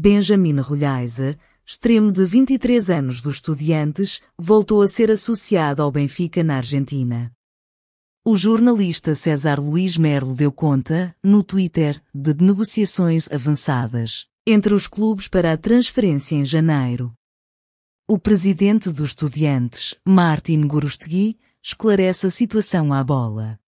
Benjamin Rulheiser, extremo de 23 anos dos Estudiantes, voltou a ser associado ao Benfica na Argentina. O jornalista César Luís Merlo deu conta, no Twitter, de negociações avançadas entre os clubes para a transferência em janeiro. O presidente dos Estudiantes, Martin Gorostegui, esclarece a situação à bola.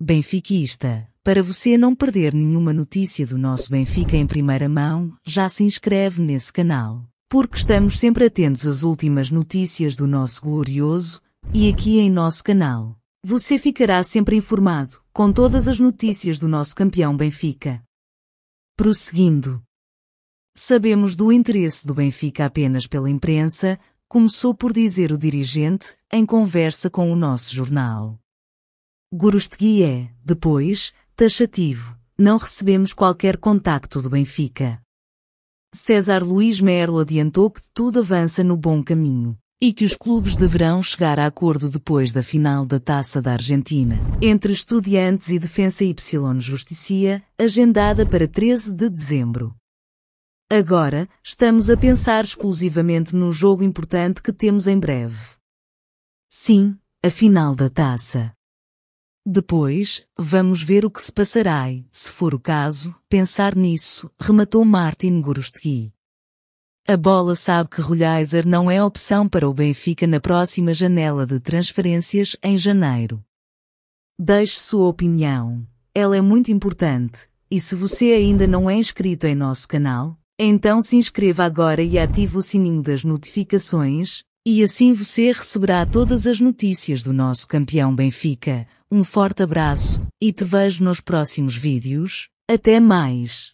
Benfiquista, para você não perder nenhuma notícia do nosso Benfica em primeira mão, já se inscreve nesse canal. Porque estamos sempre atentos às últimas notícias do nosso glorioso e aqui em nosso canal. Você ficará sempre informado com todas as notícias do nosso campeão Benfica. Prosseguindo. Sabemos do interesse do Benfica apenas pela imprensa, começou por dizer o dirigente, em conversa com o nosso jornal. Gurustegui é, depois, Taxativo. Não recebemos qualquer contacto do Benfica. César Luís Merlo adiantou que tudo avança no bom caminho e que os clubes deverão chegar a acordo depois da final da Taça da Argentina, entre Estudiantes e Defensa Y Justicia, agendada para 13 de dezembro. Agora, estamos a pensar exclusivamente no jogo importante que temos em breve. Sim, a final da Taça. Depois, vamos ver o que se passará e, se for o caso, pensar nisso, rematou Martin Gurustegui. A bola sabe que Rolhaiser não é opção para o Benfica na próxima janela de transferências em janeiro. Deixe sua opinião. Ela é muito importante. E se você ainda não é inscrito em nosso canal, então se inscreva agora e ative o sininho das notificações, e assim você receberá todas as notícias do nosso campeão Benfica, um forte abraço, e te vejo nos próximos vídeos. Até mais!